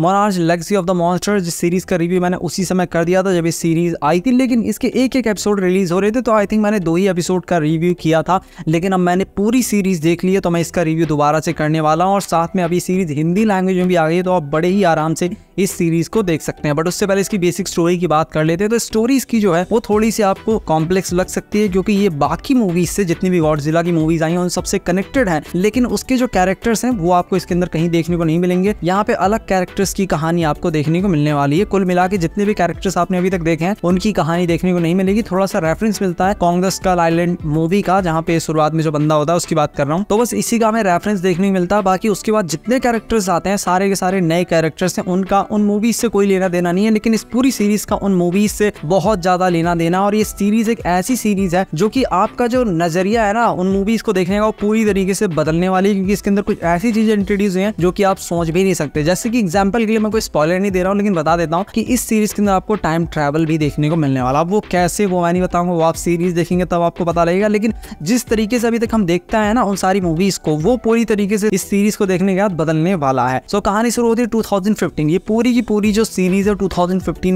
monarchs legacy of the monster जिस series का review मैंने उसी समय कर दिया था जब इस सीरीज़ आई थी लेकिन इसके एक एक एपिसोड रिलीज़ हो रहे थे तो आई थिंक मैंने दो ही एपिसोड का रिव्यू किया था लेकिन अब मैंने पूरी सीरीज़ देख ली है तो मैं इसका रिव्यू दोबारा से करने वाला हूँ और साथ में अभी सीरीज़ हिंदी लैंग्वेज में भी आ गई है तो आप बड़े ही आराम से इस सीरीज़ को देख सकते हैं बट उससे पहले इसकी बेसिक स्टोरी की बात कर लेते हैं तो स्टोरीज़ की जो है वो थोड़ी सी आपको कॉम्प्लेक्स लग सकती है क्योंकि ये बाकी मूवीज़ से जितनी भी गॉडजिला की मूवीज़ आई हैं उन सबसे कनेक्टेड हैं लेकिन उसके जो कैरेक्टर्स हैं वो आपको इसके अंदर कहीं देखने को नहीं मिलेंगे यहाँ पे अलग कैरेक्टर्स कैरेक्टर्स की कहानी आपको देखने को मिलने वाली है कुल मिला के जितने भी कैरेक्टर्स आपने अभी तक देखे हैं उनकी कहानी देखने को नहीं मिलेगी थोड़ा सा रेफरेंस मिलता है कांग्रेस स्कल आईलैंड मूवी का जहाँ पे शुरुआत में जो बंदा होता है उसकी बात कर रहा हूँ तो बस इसी का हमें रेफरेंस देखने को मिलता है बाकी उसके बाद जितने कैरेक्टर्स आते हैं सारे के सारे नए कैरेक्टर्स हैं उनका उन मूवीज से कोई लेना देना नहीं है लेकिन इस पूरी सीरीज का उन मूवीज से बहुत ज्यादा लेना देना और ये सीरीज एक ऐसी सीरीज है जो की आपका जो नजरिया है ना उन मूवीज को देखने का वो पूरी तरीके से बदलने वाली है क्योंकि इसके अंदर कुछ ऐसी चीजें इंट्रोड्यूस हुई है जो की आप सोच भी नहीं सकते जैसे की एग्जाम्पल एग्जाम्पल के लिए मैं कोई स्पॉलर नहीं दे रहा हूँ लेकिन बता देता हूँ कि इस सीरीज के अंदर आपको टाइम ट्रैवल भी देखने को मिलने वाला वो कैसे वो मैं नहीं बताऊंगा वो आप सीरीज देखेंगे तब आपको पता लगेगा लेकिन जिस तरीके से अभी तक हम देखते हैं ना उन सारी मूवीज को वो पूरी तरीके से इस सीरीज को देखने के बाद बदलने वाला है सो कहानी शुरू होती है टू ये पूरी की पूरी जो सीरीज है टू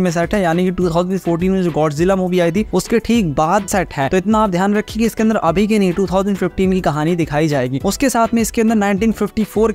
में सेट है यानी कि टू में जो गॉड मूवी आई थी उसके ठीक बाद सेट है तो इतना आप ध्यान रखिए कि इसके अंदर अभी के नहीं टू की कहानी दिखाई जाएगी उसके साथ में इसके अंदर नाइनटीन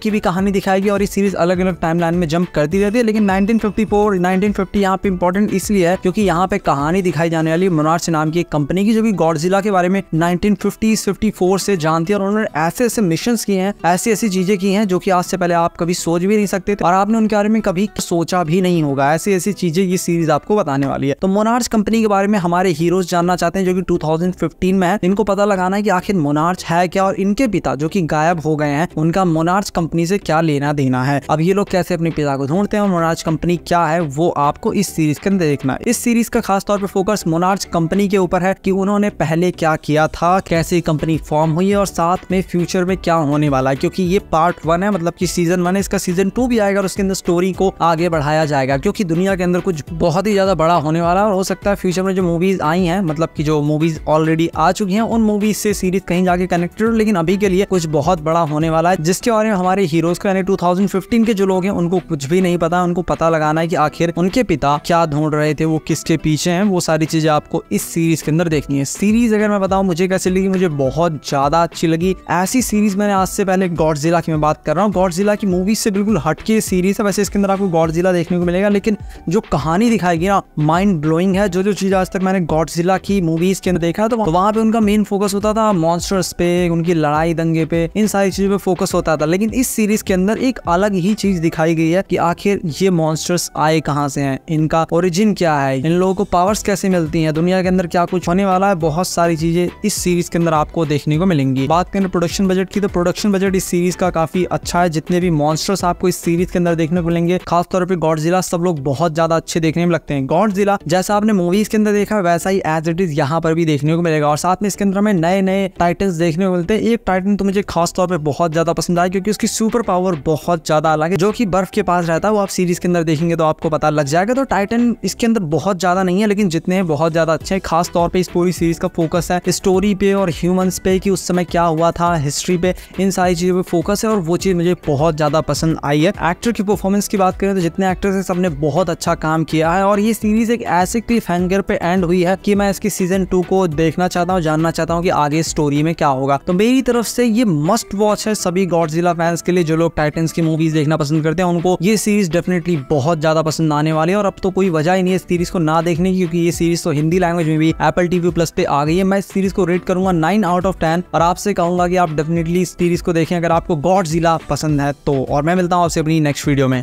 की भी कहानी दिखाएगी और इस सीरीज अलग अलग टाइम में जंप करती रहती है लेकिन 1954 1950 यहाँ पे इम्पोर्टेंट इसलिए है क्योंकि यहाँ पे कहानी दिखाई जाने वाली मोनार्च नाम की एक कंपनी की जो कि गौरजिला के बारे में फिफ्टी 54 से जानती है और उन्होंने ऐसे ऐसे मिशन किए हैं ऐसी ऐसी चीजें की हैं जो कि आज से पहले आप कभी सोच भी नहीं सकते थे और आपने उनके बारे में कभी सोचा भी नहीं होगा ऐसी ऐसी चीजें ये सीरीज आपको बताने वाली है तो मोनार्स कंपनी के बारे में हमारे हीरोज जानना चाहते हैं जो थाउजेंड फिफ्टीन में है इनको पता लगाना है की आखिर मोनार्स है क्या और इनके पिता जो की गायब हो गए हैं उनका मोनार्स कंपनी से क्या लेना देना है अब ये लोग कैसे अपने पिता को ढूंढते हैं और मोनार्च कंपनी क्या है वो आपको इस सीरीज के अंदर देखना है इस सीरीज का खासतौर पर फोकस मोनार्च कंपनी के ऊपर है कि उन्होंने पहले क्या किया था कैसे कंपनी फॉर्म हुई है और साथ में फ्यूचर में क्या होने वाला है क्योंकि ये पार्ट वन है मतलब की सीजन वन है इसका सीजन टू भी आएगा और उसके अंदर स्टोरी को आगे बढ़ाया जाएगा क्योंकि दुनिया के अंदर कुछ बहुत ही ज्यादा बड़ा होने वाला है और हो सकता है फ्यूचर में जो मूवीज आई है मतलब की जो मूवीज ऑलरेडी आ चुकी है उन मूवीज से सीरीज कहीं जाके कनेक्टेड लेकिन अभी के लिए कुछ बहुत बड़ा होने वाला है जिसके बारे में हमारे हीरोज का यानी 2015 के जो लोग हैं उनको कुछ भी नहीं पता उनको पता लगाना है कि आखिर उनके पिता क्या ढूंढ रहे थे वो किसके पीछे हैं वो सारी चीजें आपको इस सीरीज के अंदर देखनी है सीरीज अगर मैं बताऊं मुझे कैसी लगी मुझे बहुत ज्यादा अच्छी लगी ऐसी सीरीज मैंने आज से पहले गॉडजिला की मैं बात कर रहा हूँ जिला की मूवीज से बिल्कुल हटके सीरीज है वैसे इसके अंदर आपको गॉडजिला देखने को मिलेगा लेकिन जो कहानी दिखाएगी ना माइंड ब्लोइंग है जो जो चीज आज तक मैंने जिला की मूवीज के अंदर देखा तो वहां पे उनका मेन फोकस होता था मॉन्स्टर्स पे उनकी लड़ाई दंगे पे इन सारी चीजों पे फोकस होता था लेकिन इस सीरीज के अंदर एक अलग ही चीज दिखाई गई है कि आखिर ये मॉन्स्टर्स आए कहाँ से हैं इनका ओरिजिन क्या है इन लोगों को पावर्स कैसे मिलती हैं दुनिया के अंदर क्या कुछ होने वाला है बहुत सारी चीजें इस सीरीज के अंदर आपको देखने को मिलेंगी बात करें प्रोडक्शन बजट की तो प्रोडक्शन बजट इस सीरीज का काफी अच्छा है जितने भी मॉन्स्टर्स आपको इस सीरीज के अंदर देखने को मिलेंगे खासतौर पर जिला सब लोग बहुत ज्यादा अच्छे देखने में लगते हैं जिला जैसा आपने मूवीज के अंदर देखा वैसा ही एज इट इज यहाँ पर भी देखने को मिलेगा और साथ में इसके अंदर हमें नए नए टाइटन देखने को मिलते हैं एक टाइटन तो मुझे खासतौर पर बहुत ज्यादा पसंद आया क्योंकि उसकी सुपर पावर बहुत ज्यादा अलग है जो की बर्फ के पास रहता है वो आप सीरीज़ के अंदर देखेंगे तो आपको पता लग जाएगा तो टाइटन इसके अंदर बहुत ज़्यादा नहीं है लेकिन जितने हैं बहुत ज़्यादा अच्छे हैं खास तौर पे इस पूरी सीरीज़ का फोकस है स्टोरी पे और ह्यूमंस पे कि उस समय क्या हुआ था हिस्ट्री पे इन सारी चीज़ों पर फोकस है और वो चीज़ मुझे बहुत ज़्यादा पसंद आई है एक्टर की परफॉर्मेंस की बात करें तो जितने एक्टर्स है सबने बहुत अच्छा काम किया है और ये सीरीज़ एक ऐसे क्लिफ हैंगर पे एंड हुई है कि मैं इसकी सीजन टू को देखना चाहता हूँ जानना चाहता हूँ कि आगे स्टोरी में क्या होगा तो मेरी तरफ से ये मस्ट वॉच है सभी गॉड फैंस के लिए जो लोग टाइटन्स की मूवीज देखना पसंद करते हैं उनको ये सीरीज़ डेफिनेटली बहुत ज़्यादा पसंद आने वाली है और अब तो कोई वजह ही नहीं है इस सीरीज़ को ना देखने की क्योंकि ये सीरीज़ तो हिंदी लैंग्वेज में भी एप्पल टीवी प्लस पे आ गई है मैं इस सीरीज़ को रेट करूंगा नाइन आउट ऑफ टेन और आपसे कहूंगा कि आप डेफिनेटली इस सीरीज़ को देखें अगर आपको गॉड जिला पसंद है तो और मैं मिलता हूँ आपसे अपनी नेक्स्ट वीडियो में